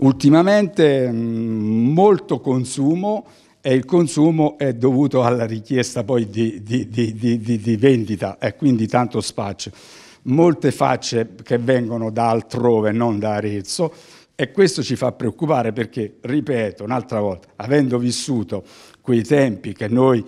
Ultimamente mm, molto consumo e il consumo è dovuto alla richiesta poi di, di, di, di vendita e quindi tanto spazio. Molte facce che vengono da altrove, non da Arezzo, e questo ci fa preoccupare perché, ripeto un'altra volta, avendo vissuto quei tempi che noi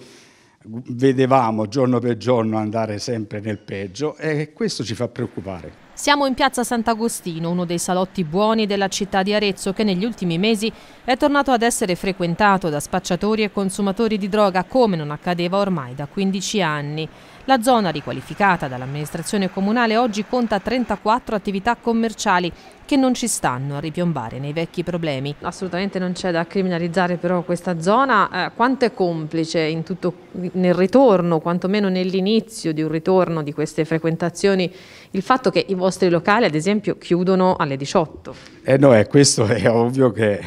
vedevamo giorno per giorno andare sempre nel peggio, e questo ci fa preoccupare. Siamo in piazza Sant'Agostino, uno dei salotti buoni della città di Arezzo che negli ultimi mesi è tornato ad essere frequentato da spacciatori e consumatori di droga come non accadeva ormai da 15 anni. La zona riqualificata dall'amministrazione comunale oggi conta 34 attività commerciali che non ci stanno a ripiombare nei vecchi problemi. Assolutamente non c'è da criminalizzare però questa zona, eh, quanto è complice in tutto, nel ritorno, quantomeno nell'inizio di un ritorno di queste frequentazioni, il fatto che i vostri vostri locali, ad esempio, chiudono alle 18. Eh no, eh, questo è ovvio che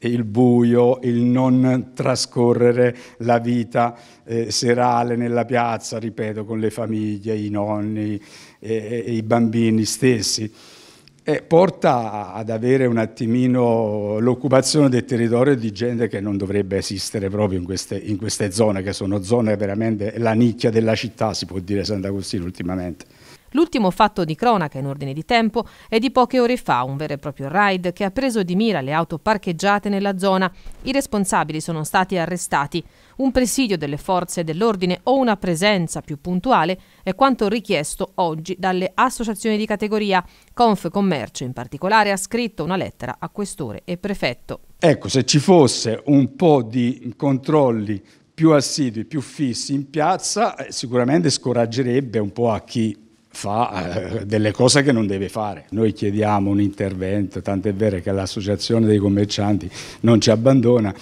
il buio, il non trascorrere la vita eh, serale nella piazza, ripeto, con le famiglie, i nonni e, eh, e eh, i bambini stessi. Eh, porta ad avere un attimino l'occupazione del territorio di gente che non dovrebbe esistere proprio in queste, in queste zone, che sono zone veramente la nicchia della città, si può dire Sant'Agostino ultimamente. L'ultimo fatto di cronaca in ordine di tempo è di poche ore fa, un vero e proprio raid che ha preso di mira le auto parcheggiate nella zona. I responsabili sono stati arrestati. Un presidio delle forze dell'ordine o una presenza più puntuale è quanto richiesto oggi dalle associazioni di categoria. Confcommercio in particolare ha scritto una lettera a questore e prefetto. Ecco, se ci fosse un po' di controlli più assidui, più fissi in piazza, eh, sicuramente scoraggerebbe un po' a chi fa eh, delle cose che non deve fare. Noi chiediamo un intervento, tanto è vero che l'Associazione dei commercianti non ci abbandona.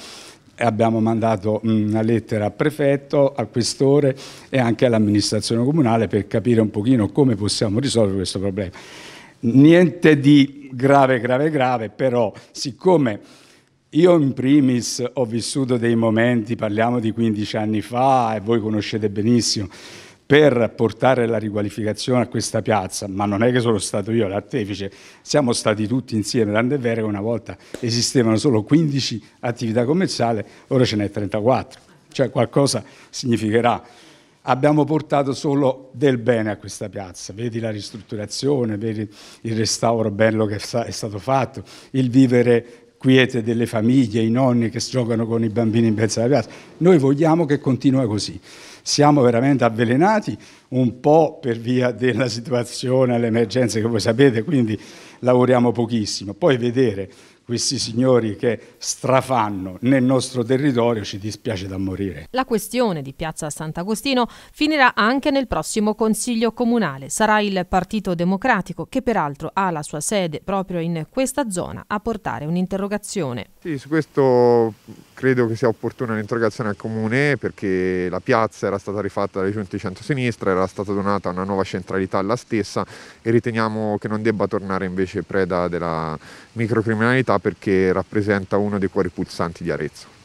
Abbiamo mandato mm, una lettera al prefetto, al questore e anche all'amministrazione comunale per capire un pochino come possiamo risolvere questo problema. Niente di grave, grave, grave, però siccome io in primis ho vissuto dei momenti, parliamo di 15 anni fa e voi conoscete benissimo, per portare la riqualificazione a questa piazza, ma non è che sono stato io l'artefice, siamo stati tutti insieme, tant'è vero che una volta esistevano solo 15 attività commerciali, ora ce n'è 34, cioè qualcosa significherà. Abbiamo portato solo del bene a questa piazza, vedi la ristrutturazione, vedi il restauro bello che è stato fatto, il vivere quiete delle famiglie, i nonni che giocano con i bambini in mezzo alla piazza. Noi vogliamo che continua così. Siamo veramente avvelenati un po' per via della situazione, alle emergenze che voi sapete, quindi lavoriamo pochissimo. Poi vedere questi signori che strafanno nel nostro territorio ci dispiace da morire. La questione di Piazza Sant'Agostino finirà anche nel prossimo Consiglio Comunale. Sarà il Partito Democratico, che peraltro ha la sua sede proprio in questa zona, a portare un'interrogazione. Sì, su questo credo che sia opportuna un'interrogazione al Comune perché la piazza era stata rifatta dalle giunte di centrosinistra, era stata donata una nuova centralità alla stessa e riteniamo che non debba tornare invece preda della microcriminalità perché rappresenta uno dei cuori pulsanti di Arezzo.